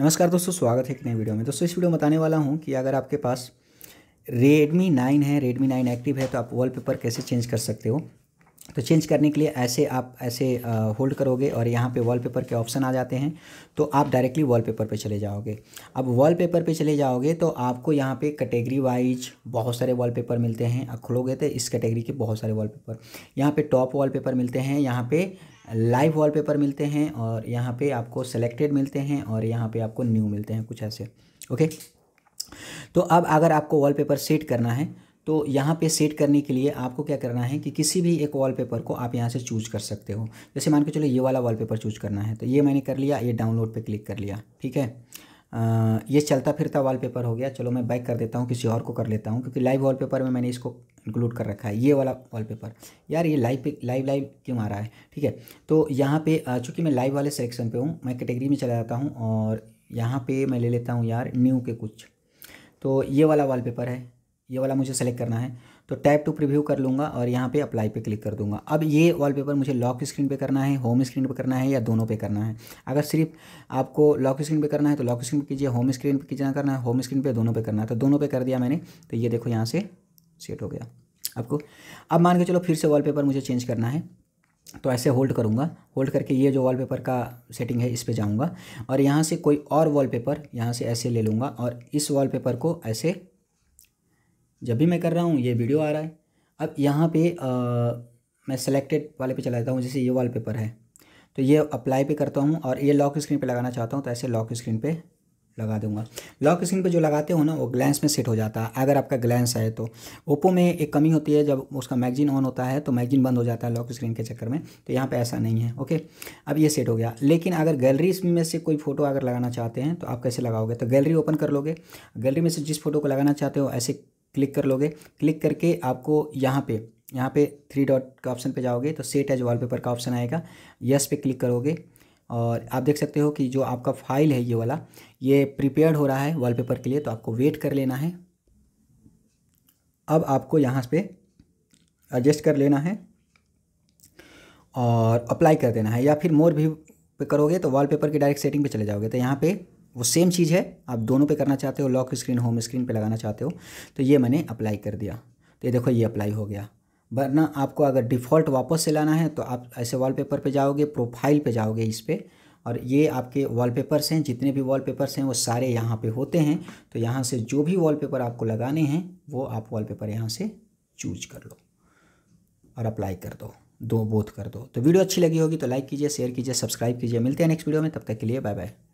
नमस्कार दोस्तों स्वागत है एक नए वीडियो में दोस्तों इस वीडियो में बताने वाला हूँ कि अगर आपके पास Redmi 9 है Redmi 9 एक्टिव है तो आप वॉलपेपर कैसे चेंज कर सकते हो तो चेंज करने के लिए ऐसे आप ऐसे होल्ड करोगे और यहाँ पे वॉलपेपर के ऑप्शन आ जाते हैं तो आप डायरेक्टली वॉलपेपर पे चले जाओगे अब वॉलपेपर पे चले जाओगे तो आपको यहाँ पे कैटेगरी वाइज बहुत सारे वॉलपेपर मिलते हैं खोलोगे तो इस कैटेगरी के बहुत सारे वॉलपेपर यहाँ पे टॉप वॉलपेपर मिलते हैं यहाँ पर लाइव वाल मिलते हैं और यहाँ पर आपको सेलेक्टेड मिलते हैं और यहाँ पर आपको न्यू मिलते हैं कुछ ऐसे ओके तो अब अगर आपको वॉलपेपर सेट करना है तो यहाँ पे सेट करने के लिए आपको क्या करना है कि किसी भी एक वॉलपेपर को आप यहाँ से चूज कर सकते हो जैसे मान के चलो ये वाला वॉलपेपर चूज करना है तो ये मैंने कर लिया ये डाउनलोड पे क्लिक कर लिया ठीक है आ, ये चलता फिरता वॉलपेपर हो गया चलो मैं बैक कर देता हूँ किसी और को कर लेता हूँ क्योंकि लाइव वाल में मैंने इसको इंक्लूड कर रखा है ये वाला पेपर यार ये लाइव पे लाइव लाइव क्यों आ रहा है ठीक है तो यहाँ पे चूँकि मैं लाइव वाले सेक्शन पे हूँ मैं कैटेगरी में चला जाता हूँ और यहाँ पे मैं ले लेता हूँ यार न्यू के कुछ तो ये वाला वाल है ये वाला मुझे सेलेक्ट करना है तो टैप टू प्रीव्यू कर लूँगा और यहाँ पे अप्लाई पे क्लिक कर दूँगा अब ये वॉलपेपर मुझे लॉक स्क्रीन पे करना है होम स्क्रीन पे करना है या दोनों पे करना है अगर सिर्फ आपको लॉक स्क्रीन पे करना है तो लॉक स्क्रीन पे कीजिए होम स्क्रीन पे कीजिए करना है होम स्क्रीन पे दोनों पे करना है तो दोनों पे कर दिया मैंने तो ये देखो यहाँ से सेट हो गया आपको अब मान के चलो फिर से वॉलपेपर मुझे चेंज करना है तो ऐसे होल्ड करूँगा होल्ड करके ये जो वॉलपेपर का सेटिंग है इस पर जाऊँगा और यहाँ से कोई और वॉलपेपर यहाँ से ऐसे ले लूँगा और इस वॉलपेपर को ऐसे जब भी मैं कर रहा हूँ ये वीडियो आ रहा है अब यहाँ पे आ, मैं सेलेक्टेड वाले पे चला जाता हूँ जैसे ये वाल पेपर है तो ये अप्लाई पे करता हूँ और ये लॉक स्क्रीन पे लगाना चाहता हूँ तो ऐसे लॉक स्क्रीन पे लगा दूंगा लॉक स्क्रीन पे जो लगाते हो ना वो ग्लैंस में सेट हो जाता है अगर आपका ग्लैंस है तो ओप्पो में एक कमी होती है जब उसका मैगजीन ऑन होता है तो मैगजीन बंद हो जाता है लॉक स्क्रीन के चक्कर में तो यहाँ पे ऐसा नहीं है ओके अब ये सेट हो गया लेकिन अगर गैलरी में से कोई फ़ोटो अगर लगाना चाहते हैं तो आप कैसे लगाओगे तो गैलरी ओपन कर लोगे गैलरी में से जिस फोटो को लगाना चाहते हो ऐसे क्लिक कर लोगे क्लिक करके आपको यहाँ पे यहाँ पे थ्री डॉट का ऑप्शन पे जाओगे तो सेट एज वॉलपेपर का ऑप्शन आएगा यस पे क्लिक करोगे और आप देख सकते हो कि जो आपका फाइल है ये वाला ये प्रिपेयर्ड हो रहा है वॉलपेपर के लिए तो आपको वेट कर लेना है अब आपको यहाँ पे एडजस्ट कर लेना है और अप्लाई कर देना है या फिर मोर भी पे करोगे तो वॉलपेपर की डायरेक्ट सेटिंग पे चले जाओगे तो यहाँ पे वो सेम चीज़ है आप दोनों पे करना चाहते हो लॉक स्क्रीन होम स्क्रीन पे लगाना चाहते हो तो ये मैंने अप्लाई कर दिया तो ये देखो ये अप्लाई हो गया वरना आपको अगर डिफ़ॉल्ट वापस से लाना है तो आप ऐसे वॉलपेपर पे जाओगे प्रोफाइल पे जाओगे इस पर और ये आपके वॉलपेपर्स हैं जितने भी वॉलपेपर्स हैं वो सारे यहाँ पे होते हैं तो यहाँ से जो भी पेपर आपको लगाने हैं वो आप पेपर यहाँ से चूज कर लो और अप्लाई कर दो दो बोथ कर दो तो वीडियो अच्छी लगी होगी तो लाइक कीजिए शेयर कीजिए सब्सक्राइब कीजिए मिलते हैं नेक्स्ट वीडियो में तब तक के लिए बाय बाय